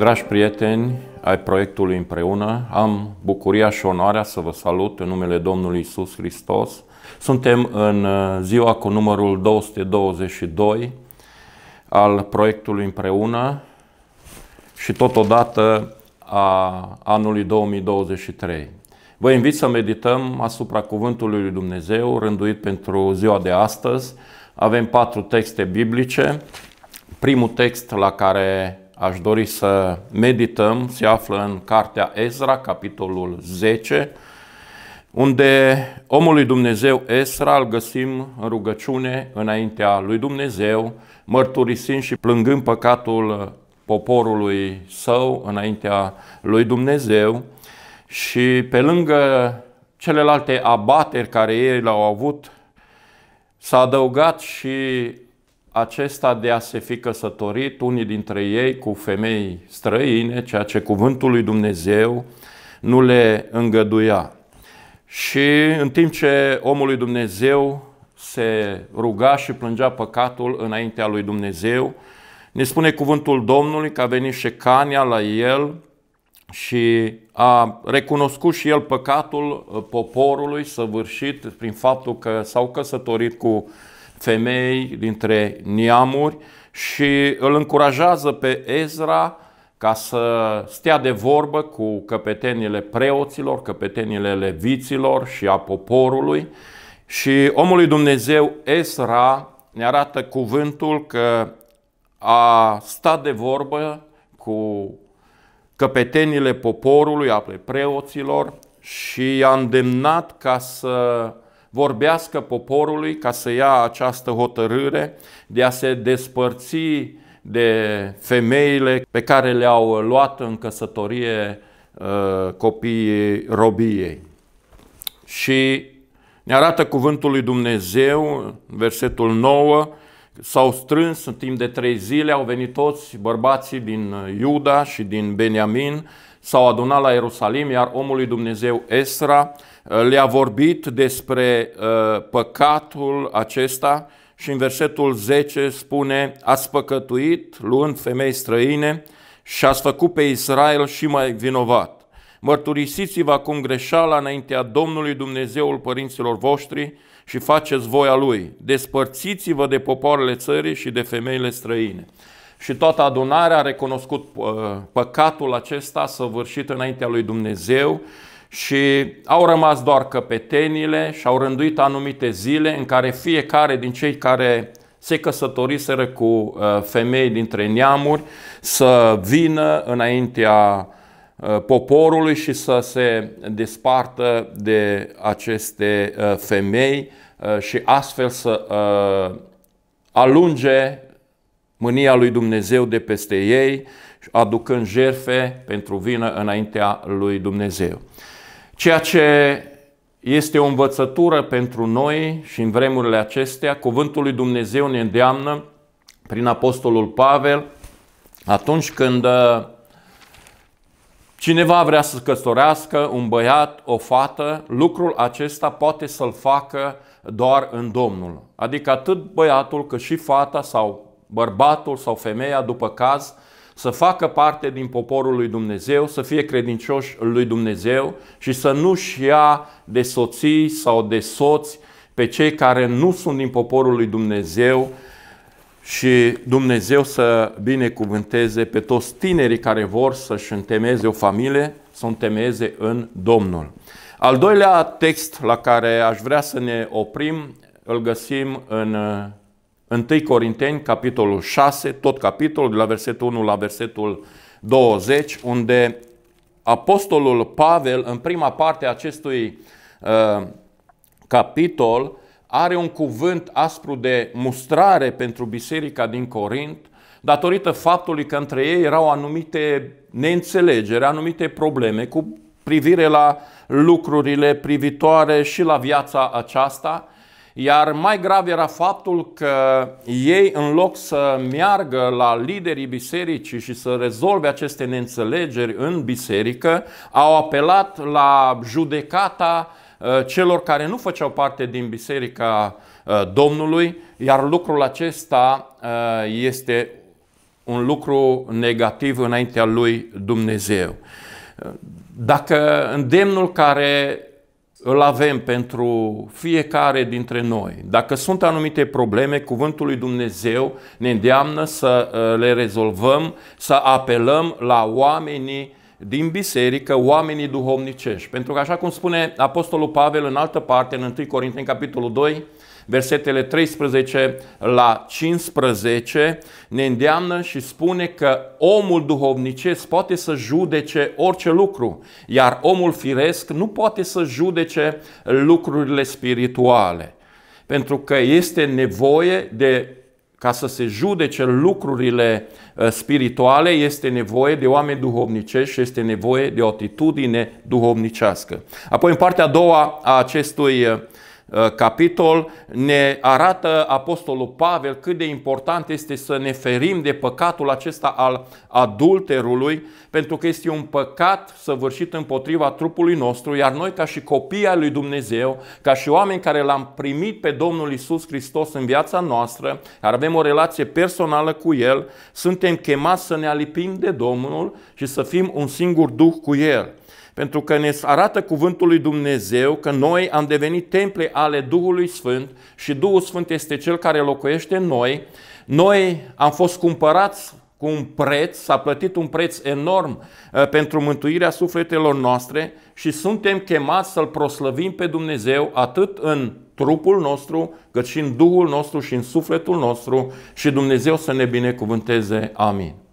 Dragi prieteni ai proiectului Împreună, am bucuria și onoarea să vă salut în numele Domnului Isus Hristos. Suntem în uh, ziua cu numărul 222 al proiectului Împreună și totodată a anului 2023. Vă invit să medităm asupra Cuvântului lui Dumnezeu rânduit pentru ziua de astăzi. Avem patru texte biblice. Primul text la care aș dori să medităm se află în cartea Ezra, capitolul 10, unde omul lui Dumnezeu Ezra îl găsim în rugăciune înaintea lui Dumnezeu, mărturisind și plângând păcatul poporului său înaintea lui Dumnezeu și pe lângă celelalte abateri care ei l au avut, s-a adăugat și acesta de a se fi căsătorit unii dintre ei cu femei străine, ceea ce cuvântul lui Dumnezeu nu le îngăduia. Și în timp ce omul lui Dumnezeu se ruga și plângea păcatul înaintea lui Dumnezeu, ne spune cuvântul Domnului că a venit șecania la el și a recunoscut și el păcatul poporului săvârșit prin faptul că s-au căsătorit cu femei, dintre neamuri și îl încurajează pe Ezra ca să stea de vorbă cu căpetenile preoților, căpetenile leviților și a poporului. Și omul lui Dumnezeu, Ezra, ne arată cuvântul că a stat de vorbă cu căpetenile poporului, a preoților și i-a îndemnat ca să vorbească poporului ca să ia această hotărâre de a se despărți de femeile pe care le-au luat în căsătorie uh, copiii robiei. Și ne arată cuvântul lui Dumnezeu, versetul 9, s-au strâns în timp de trei zile, au venit toți bărbații din Iuda și din Beniamin s-au adunat la Ierusalim, iar omul lui Dumnezeu Esra uh, le-a vorbit despre uh, păcatul acesta și în versetul 10 spune Ați păcătuit luând femei străine și ați făcut pe Israel și mai vinovat. Mărturisiți-vă acum greșeala înaintea Domnului Dumnezeul părinților voștri și faceți voia Lui. Despărțiți-vă de popoarele țării și de femeile străine. Și toată adunarea a recunoscut uh, păcatul acesta săvârșit înaintea lui Dumnezeu și au rămas doar căpetenile și au rânduit anumite zile în care fiecare din cei care se căsătoriseră cu uh, femei dintre neamuri să vină înaintea uh, poporului și să se despartă de aceste femei și astfel să alunge mânia lui Dumnezeu de peste ei, aducând jerfe pentru vină înaintea lui Dumnezeu. Ceea ce este o învățătură pentru noi și în vremurile acestea, cuvântul lui Dumnezeu ne îndeamnă prin Apostolul Pavel atunci când uh, cineva vrea să căsătorească un băiat, o fată, lucrul acesta poate să-l facă doar în Domnul. Adică atât băiatul cât și fata sau bărbatul sau femeia, după caz, să facă parte din poporul lui Dumnezeu, să fie credincioși lui Dumnezeu și să nu-și ia de soții sau de soți pe cei care nu sunt din poporul lui Dumnezeu și Dumnezeu să binecuvânteze pe toți tinerii care vor să-și întemeze o familie, să o întemeze în Domnul. Al doilea text la care aș vrea să ne oprim, îl găsim în 1 Corinteni, capitolul 6, tot capitolul, de la versetul 1 la versetul 20, unde Apostolul Pavel, în prima parte a acestui uh, capitol, are un cuvânt aspru de mustrare pentru biserica din Corint, datorită faptului că între ei erau anumite neînțelegeri, anumite probleme cu privire la lucrurile privitoare și la viața aceasta, iar mai grav era faptul că ei, în loc să meargă la liderii bisericii și să rezolve aceste neînțelegeri în biserică, au apelat la judecata uh, celor care nu făceau parte din biserica uh, Domnului, iar lucrul acesta uh, este un lucru negativ înaintea lui Dumnezeu. Dacă îndemnul care îl avem pentru fiecare dintre noi. Dacă sunt anumite probleme, cuvântul lui Dumnezeu ne îndeamnă să uh, le rezolvăm, să apelăm la oamenii din biserică oamenii duhovnicești. Pentru că așa cum spune Apostolul Pavel în altă parte, în 1 Corinteni, capitolul 2, versetele 13 la 15, ne îndeamnă și spune că omul duhovnicesc poate să judece orice lucru, iar omul firesc nu poate să judece lucrurile spirituale. Pentru că este nevoie de ca să se judece lucrurile ă, spirituale, este nevoie de oameni duhovnicești și este nevoie de o atitudine duhovnicească. Apoi, în partea a doua a acestui ă, Uh, capitol ne arată Apostolul Pavel cât de important este să ne ferim de păcatul acesta al adulterului, pentru că este un păcat săvârșit împotriva trupului nostru, iar noi ca și copii al lui Dumnezeu, ca și oameni care l-am primit pe Domnul Isus Hristos în viața noastră, care avem o relație personală cu El, suntem chemați să ne alipim de Domnul și să fim un singur duh cu El pentru că ne arată cuvântul lui Dumnezeu că noi am devenit temple ale Duhului Sfânt și Duhul Sfânt este Cel care locuiește în noi. Noi am fost cumpărați cu un preț, s-a plătit un preț enorm uh, pentru mântuirea sufletelor noastre și suntem chemați să-L proslăvim pe Dumnezeu atât în trupul nostru, cât și în Duhul nostru și în sufletul nostru și Dumnezeu să ne binecuvânteze. Amin.